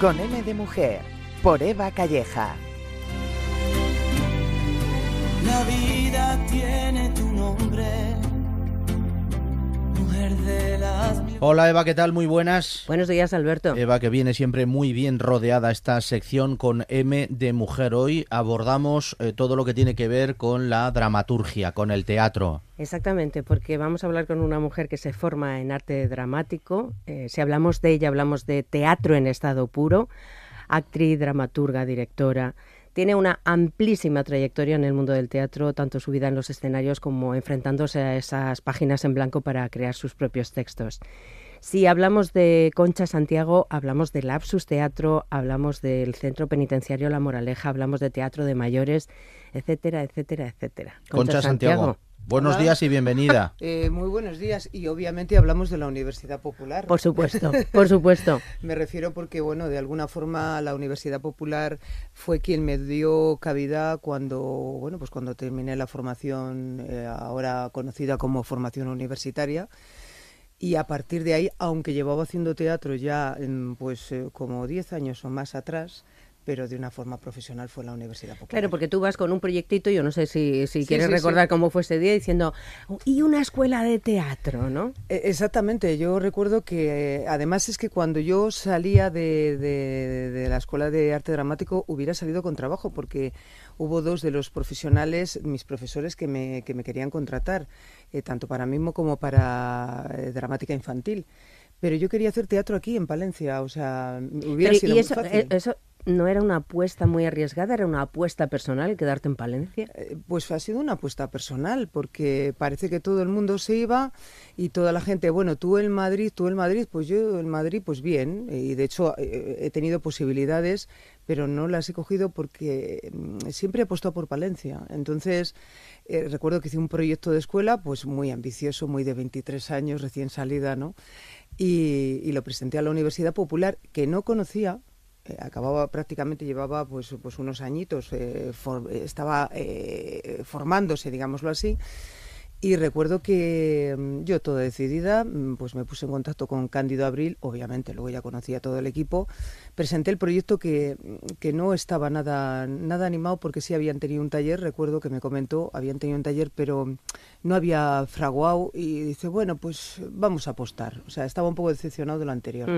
con M de Mujer, por Eva Calleja. La vida tiene tu nombre. Hola Eva, ¿qué tal? Muy buenas. Buenos días, Alberto. Eva, que viene siempre muy bien rodeada esta sección con M de Mujer. Hoy abordamos eh, todo lo que tiene que ver con la dramaturgia, con el teatro. Exactamente, porque vamos a hablar con una mujer que se forma en arte dramático. Eh, si hablamos de ella, hablamos de teatro en estado puro, actriz, dramaturga, directora. Tiene una amplísima trayectoria en el mundo del teatro, tanto su vida en los escenarios como enfrentándose a esas páginas en blanco para crear sus propios textos. Si hablamos de Concha Santiago, hablamos del Lapsus Teatro, hablamos del Centro Penitenciario La Moraleja, hablamos de Teatro de Mayores, etcétera, etcétera, etcétera. Concha, Santiago Buenos días y bienvenida. Eh, muy buenos días y obviamente hablamos de la Universidad Popular. Por supuesto, por supuesto. me refiero porque, bueno, de alguna forma la Universidad Popular fue quien me dio cabida cuando, bueno, pues cuando terminé la formación eh, ahora conocida como formación universitaria. Y a partir de ahí, aunque llevaba haciendo teatro ya pues eh, como 10 años o más atrás, pero de una forma profesional fue la Universidad Popular. Claro, porque tú vas con un proyectito, yo no sé si, si quieres recordar cómo fue ese día, diciendo, y una escuela de teatro, ¿no? E-, exactamente, yo recuerdo que eh, además es que cuando yo salía de, de, la Escuela de Arte Dramático hubiera salido con trabajo, porque hubo dos de los profesionales, mis profesores, que me, que me querían contratar, eh, tanto para mí como para eh, dramática infantil. Pero yo quería hacer teatro aquí, en Palencia, o sea, hubiera sido y eso no era una apuesta muy arriesgada, era una apuesta personal quedarte en Palencia. Eh, pues ha sido una apuesta personal, porque parece que todo el mundo se iba y toda la gente, bueno, tú en Madrid, tú el Madrid, pues yo en Madrid, pues bien. Y de hecho eh, he tenido posibilidades, pero no las he cogido porque mm, siempre he apostado por Palencia. Entonces, eh, recuerdo que hice un proyecto de escuela, pues muy ambicioso, muy de 23 años, recién salida, ¿no? y lo presenté a la Universidad Popular, que no conocía eh, acababa prácticamente, llevaba pues, pues unos añitos, eh, eh, estaba formándose, digámoslo así. Y recuerdo que mm, yo, toda decidida, mm, pues me puse en contacto con Cándido Abril, obviamente, luego ya conocía todo el equipo, presenté el proyecto mm, que, no estaba nada, nada animado porque sí habían tenido un taller, recuerdo que me comentó, habían tenido un taller, pero no había fraguado y dice, bueno, pues vamos a apostar. O sea, estaba un poco decepcionado de lo anterior.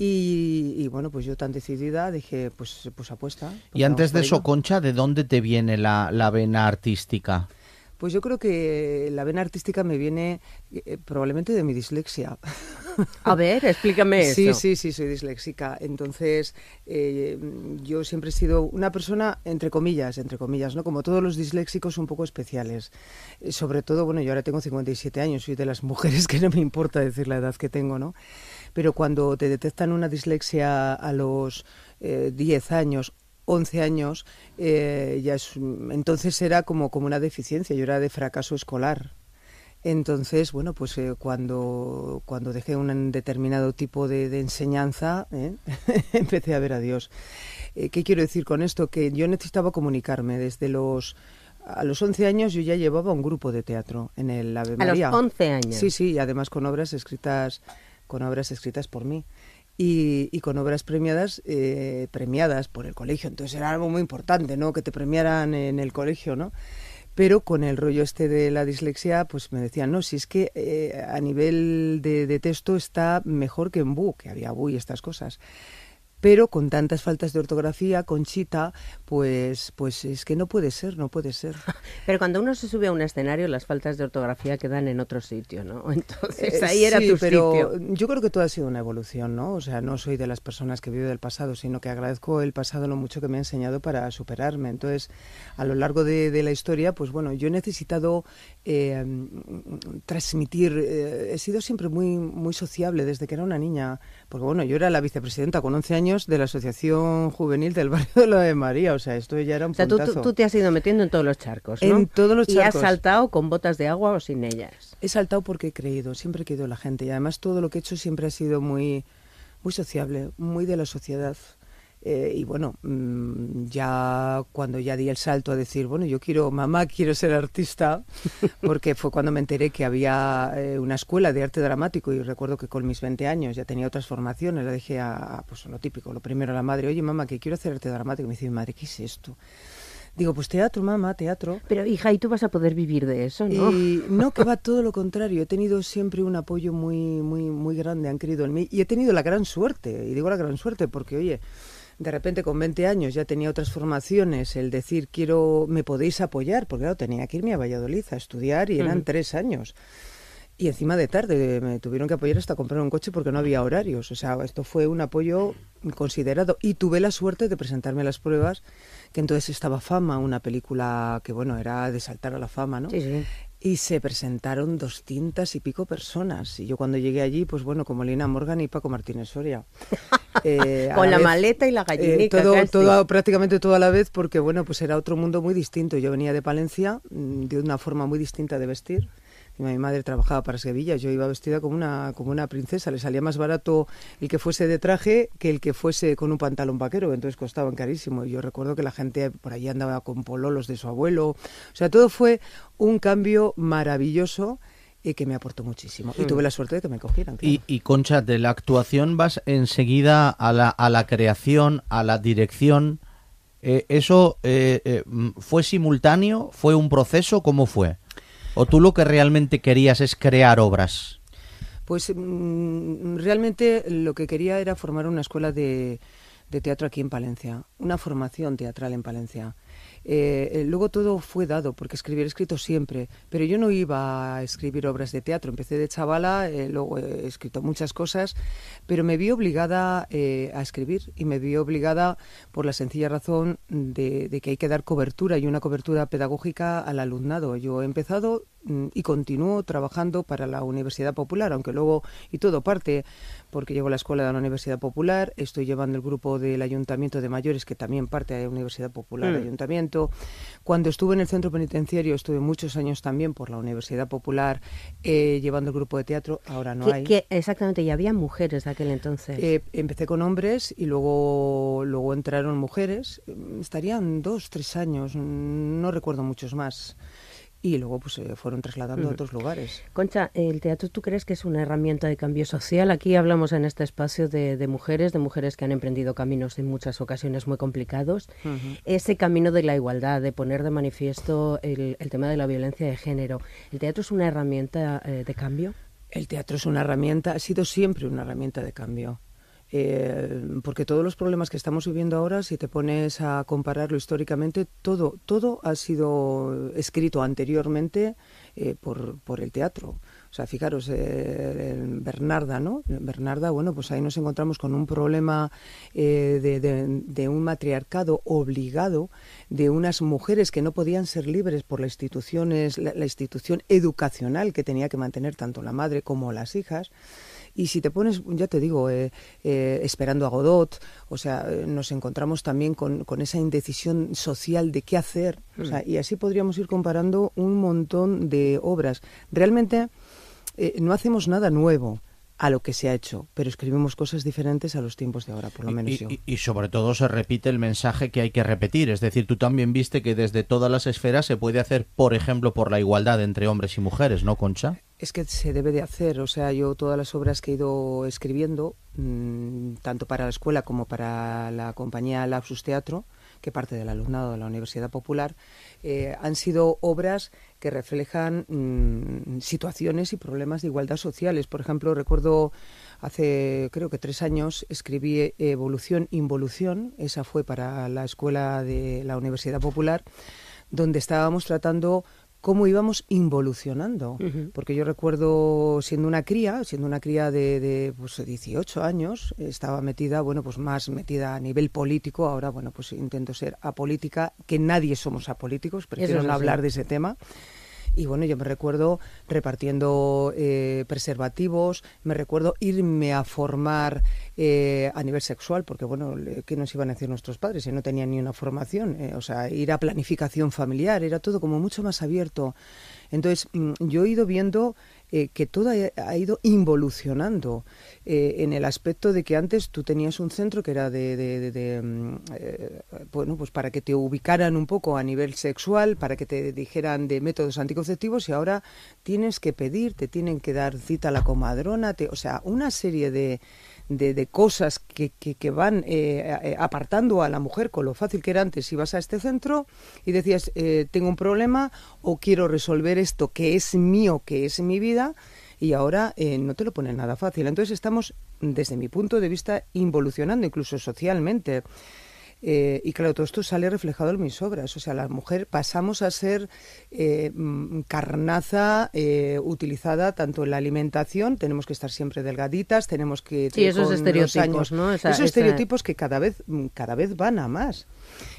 Y, bueno, pues yo tan decidida dije, pues, pues apuesta. Pues y antes de eso, Concha, ¿de dónde te viene la, la vena artística? Pues yo creo que la vena artística me viene eh, probablemente de mi dislexia. A ver, explícame eso. Sí, sí, sí, soy disléxica. Entonces, eh, yo siempre he sido una persona, entre comillas, entre comillas, ¿no? Como todos los disléxicos, un poco especiales. Eh, sobre todo, bueno, yo ahora tengo 57 años, soy de las mujeres que no me importa decir la edad que tengo, ¿no? pero cuando te detectan una dislexia a los 10 eh, años 11 años, eh, ya es, entonces era como, como una deficiencia, yo era de fracaso escolar. Entonces, bueno, pues eh, cuando, cuando dejé un determinado tipo de, enseñanza, empecé a ver a Dios. ¿Qué quiero decir con esto? Que yo necesitaba comunicarme desde los... A los 11 años yo ya llevaba un grupo de teatro en el Ave María. A los 11 años. Sí, sí, y además con obras escritas con obras escritas por mí. Y, con obras premiadas eh, premiadas por el colegio. Entonces era algo muy importante, ¿no? Que te premiaran en el colegio, ¿no? pero con el rollo este de la dislexia, pues me decían, no, si es que eh, a nivel de, de, texto está mejor que en BU, que había BU y estas cosas pero con tantas faltas de ortografía, Conchita, pues, pues es que no puede ser, no puede ser. Pero cuando uno se sube a un escenario, las faltas de ortografía quedan en otro sitio, ¿no? Entonces ahí eh, era pero Yo creo que todo ha sido una evolución, ¿no? O sea, no soy de las personas que viven del pasado, sino que agradezco el pasado lo mucho que me ha enseñado para superarme. Entonces, a lo largo de, la historia, pues bueno, yo he necesitado eh, transmitir. Eh, he sido siempre muy, muy sociable desde que era una niña, porque bueno, yo era la vicepresidenta con 11 años de la Asociación Juvenil del Barrio de la María. O sea, esto ya era un O sea, tú, te has ido metiendo en todos los charcos, ¿no? En todos los charcos. ¿Y has saltado con botas de agua o sin ellas? He saltado porque he creído, siempre he creído la gente. Y además todo lo que he hecho siempre ha sido muy, muy sociable, muy de la sociedad. Eh, y bueno, mm, ya cuando ya di el salto a decir, bueno, yo quiero, mamá, quiero ser artista, porque fue cuando me enteré que había eh, una escuela de arte dramático y recuerdo que con mis 20 años ya tenía otras formaciones, le dije a, pues lo típico, lo primero a la madre, oye, mamá, que quiero hacer arte dramático. me dice madre, ¿qué es esto? Digo, pues teatro, mamá, teatro. Pero hija, ¿y tú vas a poder vivir de eso, no? Y no, que va todo lo contrario. He tenido siempre un apoyo muy, muy, muy grande, han creído en mí. Y he tenido la gran suerte, y digo la gran suerte porque, oye, de repente con 20 años ya tenía otras formaciones, el decir quiero, me podéis apoyar, porque claro, tenía que irme a Valladolid a estudiar y eran tres años. Y encima de tarde me tuvieron que apoyar hasta comprar un coche porque no había horarios. O sea, esto fue un apoyo considerado. Y tuve la suerte de presentarme a las pruebas, que entonces estaba Fama, una película que, bueno, era de saltar a la fama, ¿no? Y se presentaron doscientas y pico personas. Y yo cuando llegué allí, pues bueno, como Lina Morgan y Paco Martínez Soria. Eh, Con la, maleta y la eh, gallinita. y todo, todo, prácticamente todo a la vez, porque bueno, pues era otro mundo muy distinto. Yo venía de Palencia, mm, de una forma muy distinta de vestir mi madre trabajaba para Sevilla, yo iba vestida como una, como una princesa, le salía más barato el que fuese de traje que el que fuese con un pantalón vaquero, entonces costaban carísimo. Y yo recuerdo que la gente por allí andaba con pololos de su abuelo, o sea, todo fue un cambio maravilloso y que me aportó muchísimo. Y tuve hmm. la suerte de que me cogieran. Y, Concha, de la actuación vas enseguida a la, a la creación, a la dirección. Eh, ¿Eso eh, eh, fue simultáneo? ¿Fue un proceso? ¿Cómo fue? ¿O tú lo que realmente querías es crear obras? Pues mm, realmente lo que quería era formar una escuela de, de teatro aquí en Palencia, una formación teatral en Palencia. Eh, eh, luego todo fue dado, porque escribir he escrito siempre, pero yo no iba a escribir obras de teatro. Empecé de chavala, eh, luego he escrito muchas cosas, pero me vi obligada a escribir y me vi obligada por la sencilla razón de, que hay que dar cobertura y una cobertura pedagógica al alumnado. Yo he empezado mm, y continúo trabajando para la Universidad Popular, aunque luego y todo parte porque llevo la escuela de la Universidad Popular, estoy llevando el grupo del Ayuntamiento de Mayores que también parte de la Universidad Popular, mm. Ayuntamiento cuando estuve en el centro penitenciario, estuve muchos años también por la Universidad Popular eh, llevando el grupo de teatro, ahora no hay. exactamente, y había mujeres de aquel entonces. Eh, empecé con hombres y luego, luego entraron mujeres. Estarían dos, tres años, no recuerdo muchos más y luego pues se fueron trasladando a otros lugares. Concha, ¿el teatro tú crees que es una herramienta de cambio social? Aquí hablamos en este espacio de, mujeres, de mujeres que han emprendido caminos en muchas ocasiones muy complicados. Ese camino de la igualdad, de poner de manifiesto el, tema de la violencia de género, ¿el teatro es una herramienta eh, de cambio? El teatro es una herramienta, ha sido siempre una herramienta de cambio. Eh, porque todos los problemas que estamos viviendo ahora, si te pones a compararlo históricamente, todo, todo ha sido escrito anteriormente eh, por, el teatro. O sea, fijaros, eh, en Bernarda, ¿no? Bernarda, bueno, pues ahí nos encontramos con un problema de, un matriarcado obligado, de unas mujeres que no podían ser libres por las instituciones, la institución educacional que tenía que mantener tanto la madre como las hijas. Y si te pones, ya te digo, eh, eh, esperando a Godot, o sea, eh, nos encontramos también con, esa indecisión social de qué hacer. Hmm. y así podríamos ir comparando un montón de obras. Realmente no hacemos nada nuevo a lo que se ha hecho, pero escribimos cosas diferentes a los tiempos de ahora, por lo menos yo. y, sobre todo se repite el mensaje que hay que repetir, es decir, tú también viste que desde todas las esferas se puede hacer, por ejemplo, por la igualdad entre hombres y mujeres, ¿no, Concha? Es que se debe de hacer, o sea, yo todas las obras que he ido escribiendo, mm, tanto para la escuela como para la compañía Lapsus Teatro, que parte del alumnado de la Universidad Popular, eh, han sido obras que reflejan mm, situaciones y problemas de igualdad sociales. Por ejemplo, recuerdo hace creo que tres años escribí eh, Evolución, Involución, esa fue para la escuela de la Universidad Popular, donde estábamos tratando cómo íbamos involucionando. Porque yo recuerdo siendo una cría, siendo una cría de, 18 pues, años, estaba metida, bueno, pues más metida a nivel político. Ahora, bueno, pues intento ser apolítica, que nadie somos apolíticos, prefiero no hablar de ese tema. Y bueno, yo me recuerdo repartiendo eh, preservativos, me recuerdo irme a formar eh, a nivel sexual, porque bueno, ¿qué nos iban a decir nuestros padres? Si no tenían ni una formación, eh, o sea, ir a planificación familiar, era todo como mucho más abierto. Entonces, mm, yo he ido viendo eh, que todo ha, ido involucionando en el aspecto de que antes tú tenías un centro que era de, mm, bueno, pues para que te ubicaran un poco a nivel sexual, para que te dijeran de métodos anticonceptivos y ahora tienes que pedir, te tienen que dar cita a la comadrona, te, o sea, una serie de de, de cosas que, que, van eh, eh, apartando a la mujer con lo fácil que era antes. vas a este centro y decías, eh, tengo un problema o quiero resolver esto que es mío, que es mi vida, y ahora no te lo ponen nada fácil. Entonces estamos, desde mi punto de vista, involucionando incluso socialmente. Eh, y claro, todo esto sale reflejado en mis obras. O sea, la mujer pasamos a ser eh, mm, carnaza eh, utilizada tanto en la alimentación, tenemos que estar siempre delgaditas, tenemos que... Sí, esos estereotipos, ¿no? estereotipos que cada vez, mm, cada vez van a más.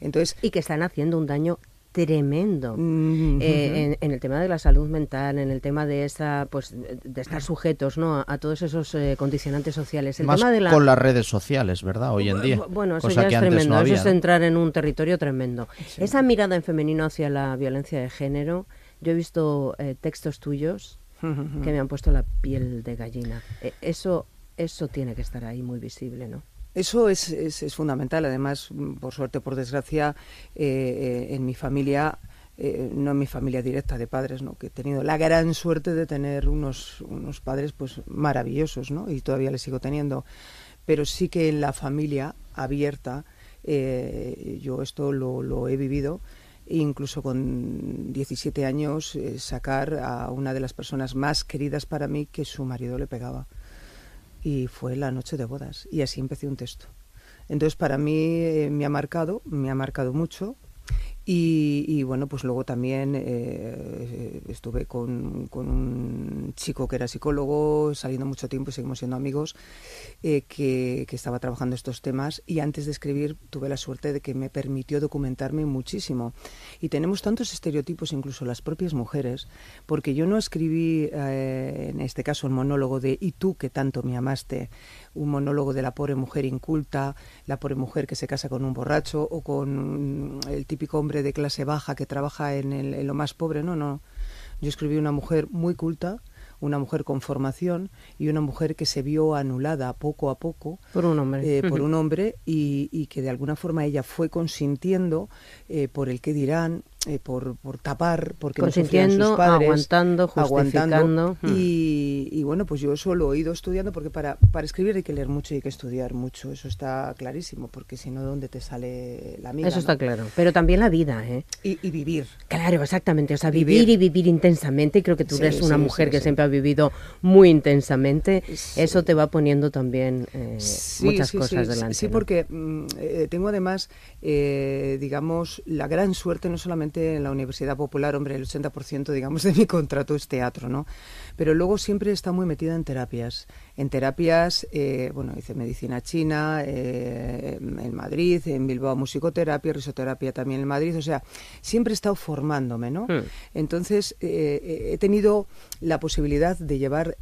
Entonces, y que están haciendo un daño tremendo eh, en, el tema de la salud mental, en el tema de esa, pues, de estar sujetos, ¿no? A, todos esos eh, condicionantes sociales. El tema de con las redes sociales, ¿verdad? Hoy en día. Bueno, eso ya es tremendo. eso es entrar en un territorio tremendo. Esa mirada en femenino hacia la violencia de género. Yo he visto eh, textos tuyos que me han puesto la piel de gallina. E, eso, eso tiene que estar ahí muy visible, ¿no? Eso es, fundamental. Además, mm, por suerte, por desgracia, eh, eh, en mi familia eh, no en mi familia directa de padres, ¿no? que he tenido la gran suerte de tener unos, unos padres pues maravillosos, ¿no? y todavía les sigo teniendo. Pero sí que en la familia abierta, yo esto lo, he vivido, e incluso con 17 años, sacar a una de las personas más queridas para mí que su marido le pegaba y fue la noche de bodas y así empecé un texto. Entonces para mí eh, me ha marcado, me ha marcado mucho y, bueno, pues luego también eh, estuve con, un chico que era psicólogo, saliendo mucho tiempo y seguimos siendo amigos, eh, que, estaba trabajando estos temas. Y antes de escribir tuve la suerte de que me permitió documentarme muchísimo. Y tenemos tantos estereotipos, incluso las propias mujeres, porque yo no escribí, eh, en este caso, el monólogo de ¿y tú que tanto me amaste? un monólogo de la pobre mujer inculta, la pobre mujer que se casa con un borracho o con el típico hombre de clase baja que trabaja en, el, lo más pobre, no, no. Yo escribí una mujer muy culta, una mujer con formación y una mujer que se vio anulada poco a poco por un hombre, eh, por un hombre y, que de alguna forma ella fue consintiendo eh, por el que dirán, eh, por, tapar, porque consintiendo, sus padres, aguantando, justificando. Mm. Y, bueno, pues yo solo he ido estudiando porque para, para escribir hay que leer mucho y hay que estudiar mucho, eso está clarísimo, porque si no, ¿dónde te sale la amiga? Eso está claro, pero también la vida, ¿eh? Y, vivir. Claro, exactamente, o sea, vivir, y vivir intensamente, y creo que tú eres una mujer que siempre ha vivido muy intensamente, eso te va poniendo también eh, muchas cosas delante. Sí, porque mm, eh, tengo además, digamos, la gran suerte no solamente en la Universidad Popular, hombre, el 80% digamos de mi contrato es teatro, ¿no? Pero luego siempre está muy metida en terapias. En terapias, eh, bueno, hice medicina china eh, en Madrid, en Bilbao musicoterapia, risoterapia también en Madrid, o sea, siempre he estado formándome, ¿no? Hmm. Entonces eh, he tenido la posibilidad de llevar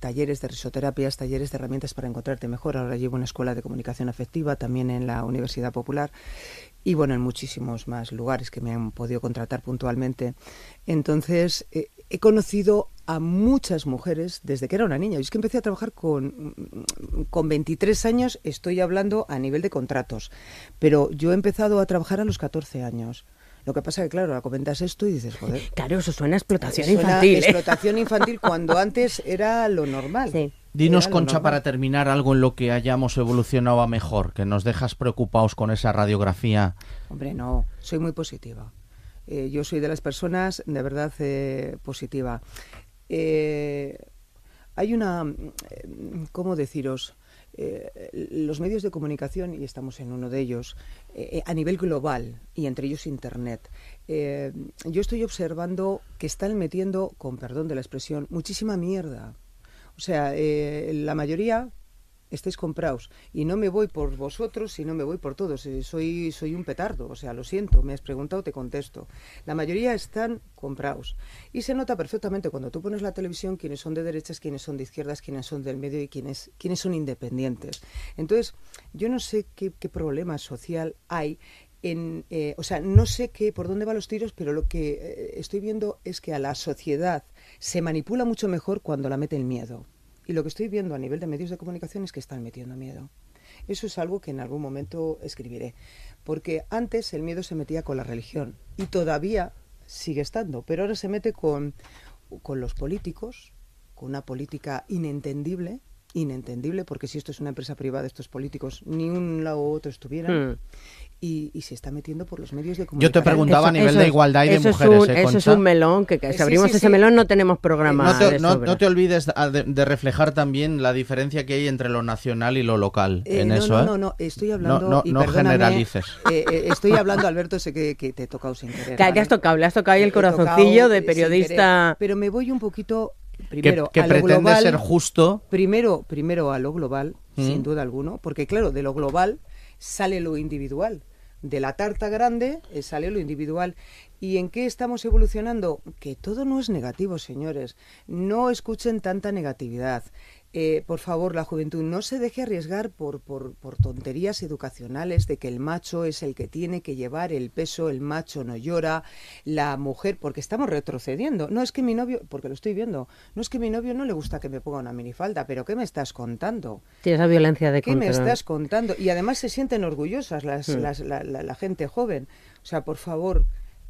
talleres de risoterapias, talleres de herramientas para encontrarte mejor. Ahora llevo una escuela de comunicación afectiva también en la Universidad Popular y bueno, en muchísimos más lugares que me han podido contratar puntualmente. Entonces, eh, he conocido a muchas mujeres desde que era una niña. Y es que empecé a trabajar con, mm, con 23 años, estoy hablando a nivel de contratos, pero yo he empezado a trabajar a los 14 años. Lo que pasa es que, claro, comentas esto y dices, joder. Claro, eso suena a explotación infantil. ¿eh? Explotación infantil cuando antes era lo normal. Sí. Dinos, eh, Concha, para terminar, algo en lo que hayamos evolucionado mejor, que nos dejas preocupados con esa radiografía. Hombre, no, soy muy positiva. Eh, yo soy de las personas de verdad eh, positiva. hay una, mm, ¿cómo deciros? los medios de comunicación, y estamos en uno de ellos, a nivel global, y entre ellos Internet, yo estoy observando que están metiendo, con perdón de la expresión, muchísima mierda o sea, eh, la mayoría estáis comprados. Y no me voy por vosotros sino me voy por todos. Eh, soy, soy un petardo, o sea, lo siento, me has preguntado, te contesto. La mayoría están comprados. Y se nota perfectamente cuando tú pones la televisión quiénes son de derechas, quiénes son de izquierdas, quiénes son del medio y quiénes, quiénes son independientes. Entonces, yo no sé qué, qué problema social hay en, eh, o sea, no sé qué, por dónde van los tiros, pero lo que eh, estoy viendo es que a la sociedad se manipula mucho mejor cuando la mete el miedo. Y lo que estoy viendo a nivel de medios de comunicación es que están metiendo miedo. Eso es algo que en algún momento escribiré, porque antes el miedo se metía con la religión y todavía sigue estando, pero ahora se mete con, con los políticos, con una política inentendible, inentendible, porque si esto es una empresa privada, estos políticos, ni un lado u otro estuvieran. Hmm. Y, se está metiendo por los medios de comunicación. Yo te preguntaba a nivel de igualdad y de mujeres. Es eso es un ¿eh, melón, que, si abrimos ese melón no tenemos programa. No te, no te olvides de, reflejar también la diferencia que hay entre lo nacional y lo local eh, en no, eso. No, ¿eh? no, no, estoy hablando. No, y generalices. estoy hablando, Alberto, sé que, te he tocado sin querer. has tocado, le has tocado ahí el corazoncillo de periodista. Pero me voy un poquito primero que, a lo global, ser justo. Primero, primero a lo global, mm. sin duda alguno, porque claro, de lo global sale lo individual. De la tarta grande eh, sale lo individual. ¿Y en qué estamos evolucionando? Que todo no es negativo, señores. No escuchen tanta negatividad. Eh, por favor, la juventud no se deje arriesgar por, por, tonterías educacionales de que el macho es el que tiene que llevar el peso, el macho no llora, la mujer, porque estamos retrocediendo. No es que mi novio, porque lo estoy viendo, no es que mi novio no le gusta que me ponga una minifalda, pero ¿qué me estás contando? Tienes la violencia de ¿Qué me estás contando? Y además se sienten orgullosas las, hmm. la gente joven. O sea, por favor,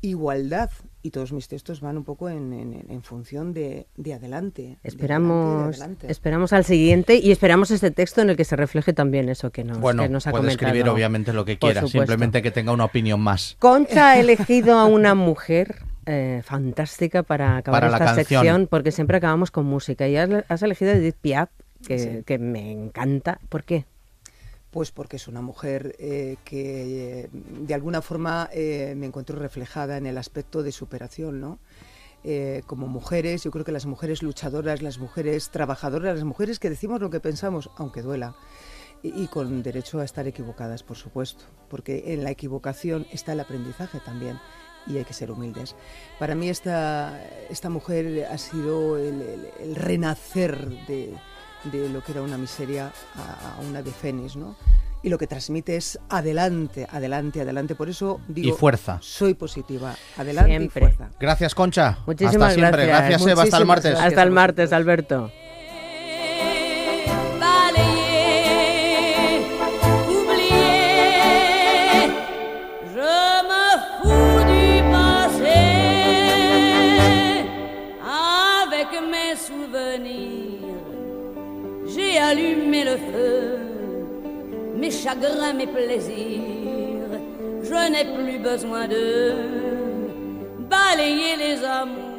igualdad y todos mis textos van un poco en, función de, de adelante. Esperamos, esperamos al siguiente y esperamos este texto en el que se refleje también eso que nos, bueno, que puede escribir obviamente lo que quiera, simplemente que tenga una opinión más. Concha ha elegido a una mujer eh, fantástica para acabar esta sección porque siempre acabamos con música y has, elegido a Edith Piaf que, que me encanta. ¿Por qué? Pues porque es una mujer eh, que eh, de alguna forma eh, me encuentro reflejada en el aspecto de superación, ¿no? como mujeres, yo creo que las mujeres luchadoras, las mujeres trabajadoras, las mujeres que decimos lo que pensamos, aunque duela, y, con derecho a estar equivocadas, por supuesto, porque en la equivocación está el aprendizaje también y hay que ser humildes. Para mí esta, esta mujer ha sido el renacer de, de lo que era una miseria a, una de Fénix, ¿no? y lo que transmite es adelante, adelante, adelante. Por eso digo. fuerza. Soy positiva. Adelante y fuerza. Gracias, Concha. Muchísimas Gracias, Eva. Hasta el martes. Hasta el martes, Alberto. le feu, mes chagrins, mes plaisirs, je n'ai plus besoin de balayer les amours.